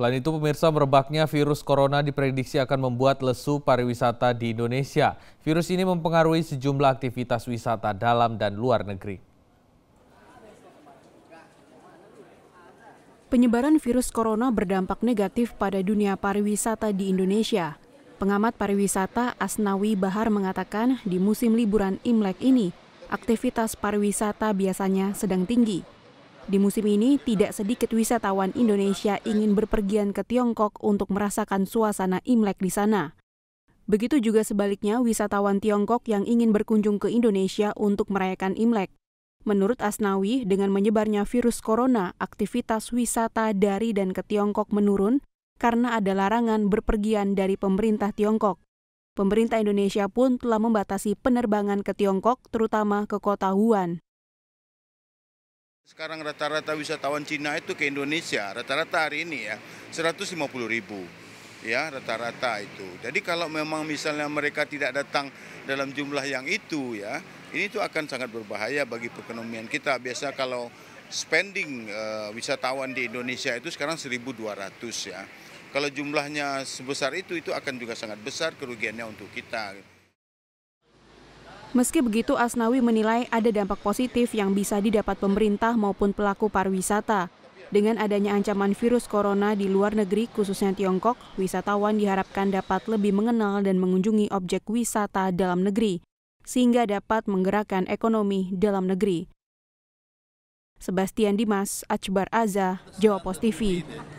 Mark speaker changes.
Speaker 1: Selain itu, pemirsa merebaknya virus corona diprediksi akan membuat lesu pariwisata di Indonesia. Virus ini mempengaruhi sejumlah aktivitas wisata dalam dan luar negeri.
Speaker 2: Penyebaran virus corona berdampak negatif pada dunia pariwisata di Indonesia. Pengamat pariwisata Asnawi Bahar mengatakan di musim liburan Imlek ini, aktivitas pariwisata biasanya sedang tinggi. Di musim ini, tidak sedikit wisatawan Indonesia ingin berpergian ke Tiongkok untuk merasakan suasana Imlek di sana. Begitu juga sebaliknya wisatawan Tiongkok yang ingin berkunjung ke Indonesia untuk merayakan Imlek. Menurut Asnawi, dengan menyebarnya virus corona, aktivitas wisata dari dan ke Tiongkok menurun karena ada larangan berpergian dari pemerintah Tiongkok. Pemerintah Indonesia pun telah membatasi penerbangan ke Tiongkok, terutama ke kota Wuhan.
Speaker 1: Sekarang rata-rata wisatawan Cina itu ke Indonesia, rata-rata hari ini ya, 150 ribu. Ya, rata-rata itu. Jadi kalau memang misalnya mereka tidak datang dalam jumlah yang itu ya, ini itu akan sangat berbahaya bagi perekonomian kita. Biasa kalau spending uh, wisatawan di Indonesia itu sekarang 1.200 ya. Kalau jumlahnya sebesar itu, itu akan juga sangat besar kerugiannya untuk kita.
Speaker 2: Meski begitu, Asnawi menilai ada dampak positif yang bisa didapat pemerintah maupun pelaku pariwisata. Dengan adanya ancaman virus corona di luar negeri, khususnya Tiongkok, wisatawan diharapkan dapat lebih mengenal dan mengunjungi objek wisata dalam negeri, sehingga dapat menggerakkan ekonomi dalam negeri. Sebastian Dimas, Akbar Aza, Jawa Post TV.